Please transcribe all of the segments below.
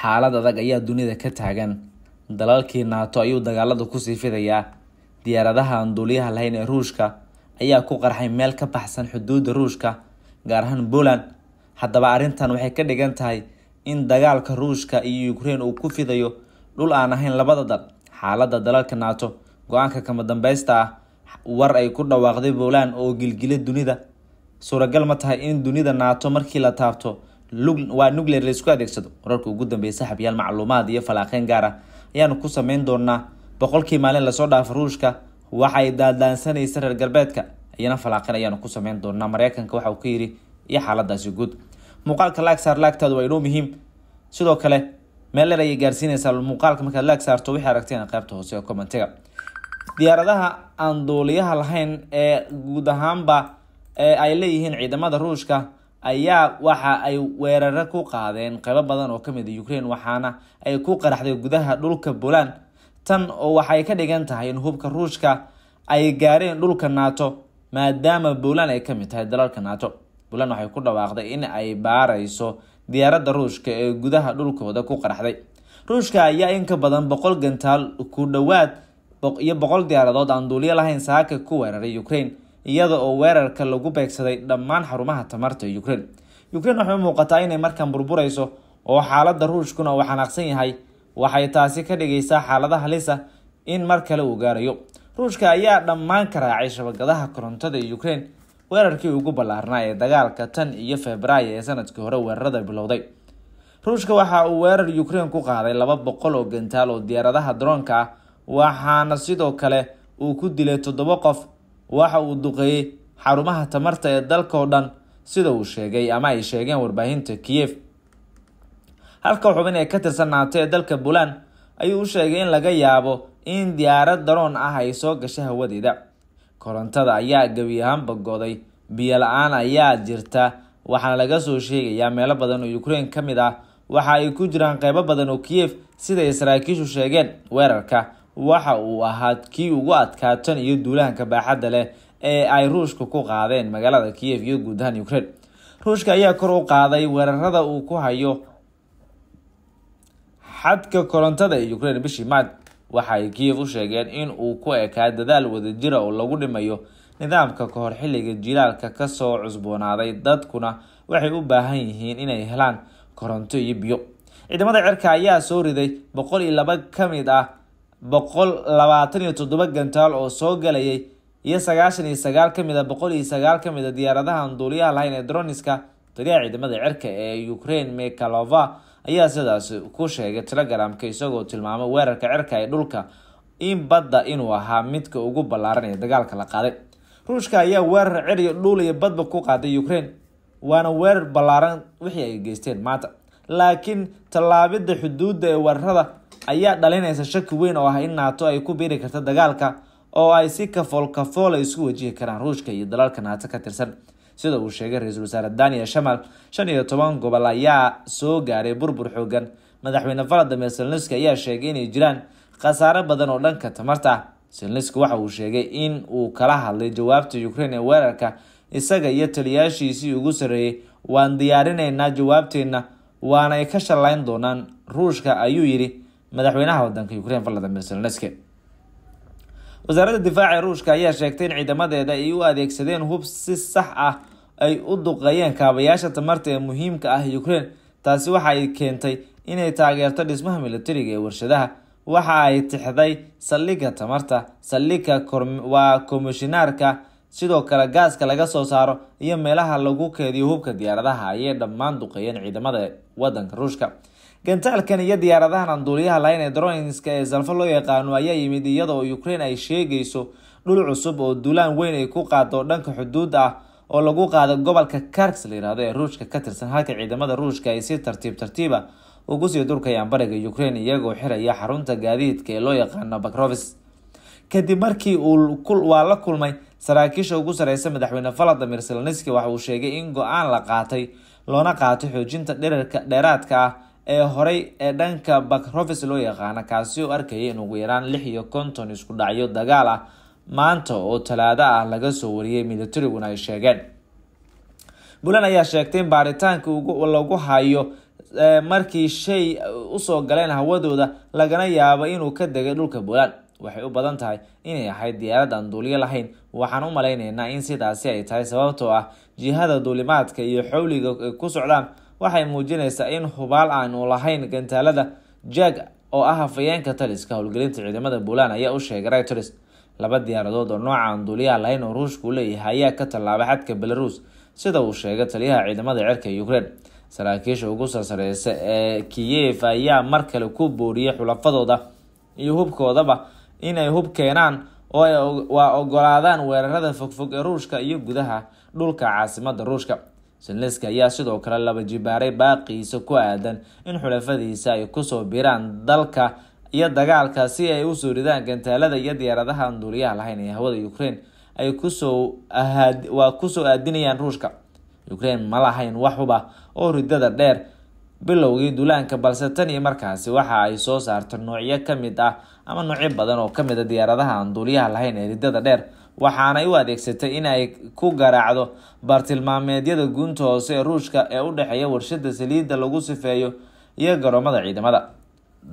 xaalad adag ayaa dunida ka taagan dalalkii naato ayuu dagaalada kusii fidayaa diyaaradaha aan duuliyaha lahayn ee ruushka ayaa ku qarxay meel ka baxsan xuduudda ruushka gaar ahaan boland haddaba arrintan waxay ka dhigan tahay in dagaalka ruushka iyo ukrein uu ku fidayo dhul aan ahayn labada dal xaaladda dalalka naato go-aanka kama dambeysta ah war ay ku dhawaaqday boland oo gilgila dunida suuragal ma tahay in dunida naato markii la taabto waa nuclear laysku adeegsado wararka ugu dambeeya saxabiyaal macluumaad iyo falaakeyn gaara ah ayaanu ku samayn doonaa boqolkii maalin lasoo dhaafa ruushka waxay daadaansanaysa reer galbeedka iyana falaaqin ayaanu ku sameyn doonaa mareykanka waxauu ka yidhi iyo xaaladaasi guud muuqaalka laagsaar laagtaadu waa inoo muhiim sidoo kale meeler ayay gaarsiinaysaa muuqaalka markaad laag saarto waxay aragteen qaybta hoose ee commentiga diyaaradaha aan duuliyaha lahayn ee guud ahaanba ay leeyihiin ciidamada ruushka ayaa waxa ay weeraro ku qaadeen qaybo badan oo kamid a ah ukraine waxaana ay ku qaraxday gudaha dhulka puland tan oo waxay ka dhigan tahay in hubka ruushka ay gaareen dhulka nato maadaama puland ay kamid tahay dalalka nato puland waxay ku dhawaaqday in ay baarayso diyaaradda ruushka ee gudaha dhulkooda ku qaraxday ruushka ayaa in ka badan boqol gantaal ku dhowaad iyo boqol diyaaradood aan duulyo lahayn saaka ku weeraray ukraine iyada oo weerarka lagu beegsaday dhammaan xarumaha tamarta ukraine ukrein waxay u muuqataa inay markan burburayso oo xaalada ruushkuna uu xanaaqsan yahay waxay taasi ka dhigaysaa xaalada halisa in mar kale uu gaarayo ruushka ayaa dhammaan ka raacay shabakadaha korontada ee weerarkii ugu ballaarnaa ee dagaalka tan iyo februaayo ee sanadkii hore weerarada bilowday ruushka waxa uu weerar ukraine ku qaaday laba boqol oo gantaal oo diyaaradaha droonka ah waxaana sidoo kale uu ku dilay toddoba qof waxa uu duqeeyey xarumaha tamarta ee dalkao dhan sida uu sheegay ama ay sheegeen warbaahinta kiyev halka xubin ee ka tirsan naato ee dalka buland ayuu u sheegay in laga yaabo in diyaarad daroon ah ay soo gashay hawadeeda korontada ayaa gebi ahaanba goday biyo aan ayaa jirta waxaana laga soo sheegayaa meelo badan oo ukraine ka mid ah waxa ay ku jiraan qeybo badan oo kiyev sida ay saraakiishu sheegeen weerarka waxa uu ahaa kii ugu adkaa tan iyo duulahanka baaxadda leh ee ay ruushka ku qaadeen magaalada kiyev iyo guud ahaan ukrein ruushka ayaa kor u qaaday weerarada uu ku hayo xadka korontada ee ukraine bishii maad waxa ay kiyev u sheegeen in uu ku ekaa dadaal wadajira ah oo lagu dhimayo nidaamka kahor hor xilliga jilaalka kasoo cusboonaaday dadkuna waxay u baahan yihiin inay helaan koronto iyo biyo ciidamada cerka ayaa soo riday boqol iyo laba ka mid ah boqol labaatan iyo toddoba gantaal oo soo galayay iyo sagaashan iyo sagaal ka mid a ah boqol iyo sagaal ka mid a ah diyaaradahan duuliyaha lahayn ee droniska taliyaha ciidamada cirka ee ukraine mekalova ayaa sidaasi ku sheegay telegramka isagoo tilmaamay weerarka cirka ee dhulka in badda inuu ahaa midka ugu ballaaran ee dagaalka la qaaday ruushka ayaa weerar cir iyo dhuul iyo badba ku qaaday ukraine waana weerar ballaaran wixii ay geysteen maanta laakiin tallaabidda xuduudda ee weerarada ayaa dhalinaysa shaki weyn oo ah in naato ay ku biri karta dagaalka oo ay si kafool kafoola ah isku wajihi karaan ruushka iyo dalalka naato ka tirsan sida uu sheegay ra-iisul wasaare daniel shamal shan iyo toban gobol ayaa soo gaaray burbur xooggan madaxweyne valadimir selniski ayaa sheegay inay jiraan khasaare badan oo dhanka tamarta ah selniski waxa uu sheegay in uu kala hadlay jawaabta ukraine ee weerarka isaga iyo taliyaashiisii ugu sarreeyey waan diyaarinaynaa jawaabteenna waana ay ka shallayn doonaan ruushka ayuu yidhi madaxweynaha wadanka ukraine valadimir zelenski wasaaradda difaaca ruushka ayaa sheegtay in ciidamadeeda ay u adeegsadeen hub si sax ah ay u duqeeyeen kaabayaasha tamarta ee muhiimka ah ukraine taasi waxa ay keentay inay taageerto dhismaha milatariga ee warshadaha waxa ay tixday saldhigga tamarta saldhigga waa komishinaarka sidoo kale gaaska laga soo saaro iyo meelaha lagu keediyo hubka diyaaradaha ayay dhammaan duqeeyeen ciidamada wadanka ruushka gantaalkan iyo diyaaradahan aan duuliyaha lahayn ee droinska ee salfo loo yaqaano ayaa yimid iyadoo oo ukraine ay sheegayso dhul cusub oo duulaan weyn ay ku qaado dhanka xuduud ah oo lagu qaado gobolka karks la yihahdo ee ruushka ka tirsan halka ciidamada ruushka ay si tartiib tartiiba ah ugu sii durkayaan bariga ukraine iyagoo xiraya xarunta gaadiidka ee loo yaqaano bakrovis kadib markii uu waa la kulmay saraakiisha ugu sareysa madaxweyne valadimir seloniski waxa uu sheegay in go-aan la qaatay loona qaatay xoojinta dherarka dheeraadka ah ee horay ee dhanka bakrovis loo yaqaana kaasi oo arkayay in ugu yaraan lix iyo konton isku dhacyo dagaal ah maanta oo talaado ah laga soo wariyay militariguna ay sheegeen bulan ayaa sheegtay in baaritaanka lagu hayo markii shay usoo galeen hawadooda lagana yaabo inuu ka degay dhulka bulan waxay u badan tahay inay ahayd diyaarad aan duulyo lahayn waxaan u malaynaynaa in sidaasi ay tahay sababtoo ah jihada duulimaadka iyo xowliga ay ku socdaan waxay muujinaysaa in hubaal aanu lahayn gantaalada jag oo ah afayeenka taliska howlgelinta ciidamada buuland ayaa u sheegay reuters laba diyaaradood oo noocaan duuliyaha lahayn oo ruushku leeyahay ayaa ka tallaabay xadka belaruus sida uu sheegay taliyaha ciidamada cirka ukrein saraakiisha ugu sarsareysa ee kiyev ayaa mar kale ku booriyay xulafadooda iyo hubkoodaba inay hub keenaan oo waa ogolaadaan weerarada fogfog ee ruushka iyo gudaha dhulka caasimada ruushka zelenski ayaa sidoo kale laba jibaaray baaqiisa ku aadan in xulafadiisa ay kusoo biraan dalka iyo dagaalka si ay usoo ridaan gantaalada iyo diyaaradaha an duuliyaha lahayn ee hawada ukraine ay kusoo waa kusoo aadinayaan ruushka ukraine ma lahayn waxuba oo ridada dheer bilowgii duulaanka balse tan iyo markaasi waxa ay soo saarta noocyo kamid ah ama noocyo badan oo kamid a ah diyaaradaha aan duuliyaha lahayn ee riddada dheer waxaanay u adeegsatay in ay ku garaacdo bartilmaameedyada guunta hoose ee ruushka ee u dhexeeya warshada saliidda lagu sifeeyo iyo garoomada ciidamada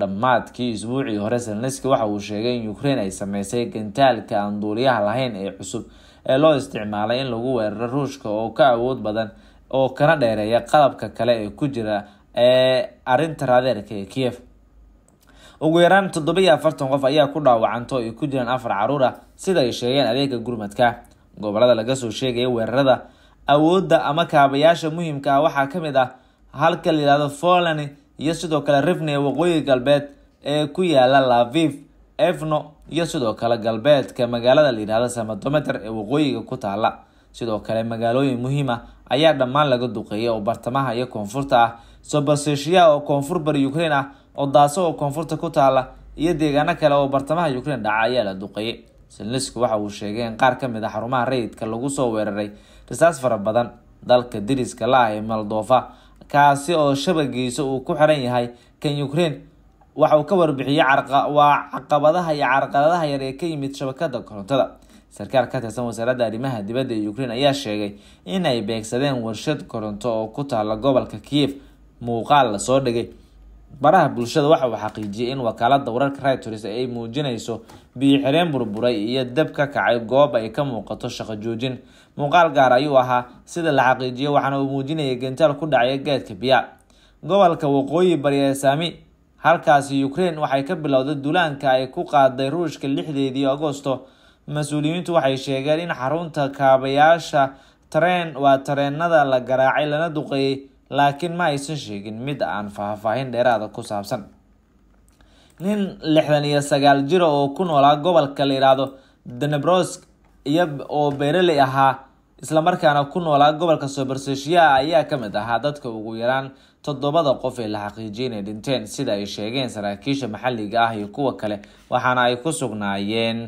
dhammaadkii isbuucii hore selneski waxa uu sheegay in ukraine ay sameysay gantaalka aan duuliyaha lahayn ee cusub ee loo isticmaalay in lagu weeraro ruushka oo ka awood badan oo kana dheereeya qalabka kale ee ku jira ee arrinta raadeerka ee kiyev ugu yaraan toddoba-iyo afartan qof ayaa ku dhaawacanto ay ku jiraan afar caruur ah sida ay sheegeen adeega gurmadka gobolada laga soo sheegaya weerarada awoodda ama kaabayaasha muhiimka ah waxaa ka mid ah halka la yihahdo folani iyo sidoo kale rivne waqooyi galbeed ee ku yaala laviv efno iyo sidoo kale galbeedka magaalada layidhahdo samadometer ee waqooyiga ku taala sidoo kale magaalooyin muhiim ah ayaa dhammaan laga duqeeyay oo bartamaha iyo koonfurta ah soo oo koonfur bari ukrain ah odaaso oo koonfurta ku taala iyo deegaano kale oo bartamaha ukraine dhaca ayaa la duqeeyey selnesku waxa uu sheegay in qaar kamid a ah xarumaha rayidka lagu soo weeraray risaas fara badan dalka diriska la ah ee moldofa kaasi oo shabagiisa uu ku xiran yahay kan ukraine waxa uu ka warbixiyey waa caqabadaha iyo carqaladaha yar ee ka yimid shabakada korontada sarkaal ka tirsan wasaaradda arrimaha dibadda ee ukraine ayaa sheegay in ay beegsadeen warshad koronto oo ku taala gobolka kiyev muuqaal lasoo dhigay baraha bulshada waxa uu xaqiijiyay in wakaalada wararka ritoris ay muujinayso biyoxireen burburay iyo dab ka kacay goob ay ka muuqato shaqo joojin muuqaal gaar ayuu ahaa sida la xaqiijiyo waxaana uu muujinayay gentaal ku dhacaya geedka biya gobolka waqooyi bari ee saami halkaasi ukraine waxay ka bilowday duulaanka ay ku qaaday ruushka lixdeedii agosto mas-uuliyiintu waxay sheegeen in xarunta kaabayaasha tareen waa tareenada la garaacay lana duqeeyey laakiin ma aysan sheegin mid aan faahfaahin dheeraada ku saabsan nin lixdan iyo sagaal jira oo ku noolaa ah gobolka la yidhaahdo denebrosk iyo oo beeraley ahaa islamarkaana ku noolaa ah gobolka soobarseshiyaa ayaa kamid ahaa dadka ugu yaraan toddobada qof ee la xaqiijiyay inay dhinteen sida ay sheegeen saraakiisha maxalliga ah iyo kuwa kale waxaana ay ku sugnaayeen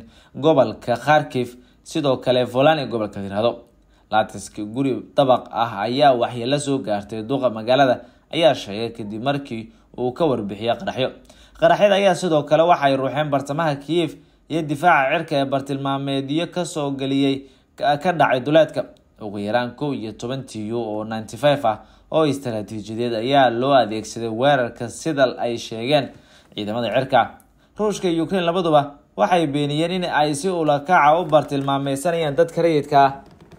gobolka kharkif sidoo kale volani gobolka la yidhaahdo laataska guri dabaq ah ayaa waxyeelo soo gaartay duqa magaalada ayaa sheegay kadib markii uu ka warbixiyey qaraxyo qaraxyada ayaa sidoo kale waxay ruuxeen bartamaha kiyev iyo difaaca cirka ee bartilmaameedyo kasoo geliyey ka dhacay duleedka ugu yaraan kow iyo toban t u oo ninety five ah oo istaraatiijiyadeed ayaa loo adeegsaday weerarka sida ay sheegeen ciidamada cirka ruushka iyo ukraine labaduba waxay beeniyeen in ay si ulakaca u bartilmaameysanayaan dadka rayidka ah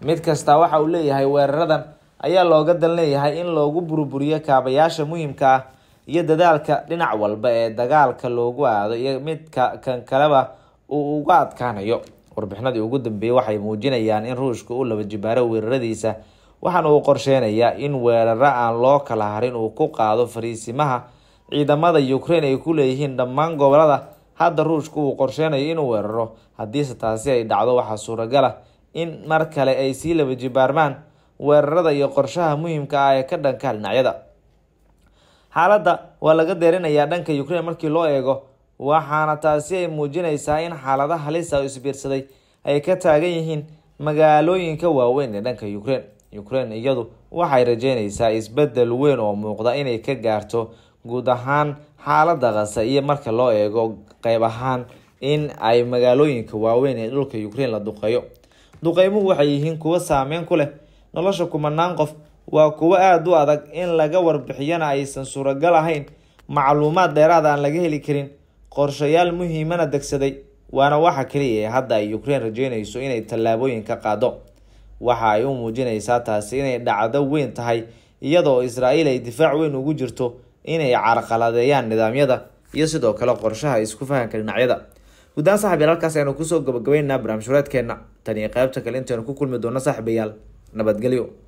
mid kasta waxa uu leeyahay weeraradan ayaa looga dan leeyahay in loogu burburiyo kaabayaasha muhiimka ah iyo dadaalka dhinac walba ee dagaalka loogu aado iyo midka kan kaleba uu uga adkaanayo warbixinadii ugu dambeeyey waxay muujinayaan in ruushka uu laba jibaaro weeraradiisa waxaana uu qorsheynayaa in weeraro aan loo kala harin uu ku qaado fariisimaha ciidamada ukraine ay ku leeyihiin dhammaan gobolada hadda ruushka uu qorsheynayo inuu weeraro haddiise taasi ay dhacdo waxaa suuragala in mar kale ay sii laba jibaarmaan weerarada iyo qorshaha muhiimka ah ee ka dhanka dhinacyada xaaladda waa laga deerinayaa dhanka ukrein markii loo eego waxaana taasi ay muujinaysaa in xaalada halisa ah oo isbiirsaday ay ka taagan yihiin magaalooyinka waaweyn ee dhanka ukrein ukrein iyadu waxay rajeynaysaa isbedel weyn oo muuqda inay ka gaarto guud ahaan xaaladda kasa iyo marka loo eego qeyb ahaan in ay magaalooyinka waaweyn ee dhulka ukraine la duqeeyo duqeymuhu waxay yihiin kuwo saameyn ku leh nolosha kumanaan qof waa kuwo aada u adag in laga warbixiyana aysan suuragal ahayn macluumaad dheeraad aan laga heli karin qorshayaal muhiimana degsaday waana waxa kaliya ee hadda ay ukrein rajeynayso inay tallaabooyin ka qaado waxa ay u muujinaysaa taasi inay dhacdo weyn tahay iyadoo israa'iil ay difaac weyn ugu jirto inay carqaladeeyaan nidaamyada iyo sidoo kale qorshaha isku fahanka dhinacyada guddaan saxib halkaas ayanu kusoo gabagabeynaa barnaamij tan iyo qaybta kale intaynu ku kulmi doono saaxiibayaal nabadgelyo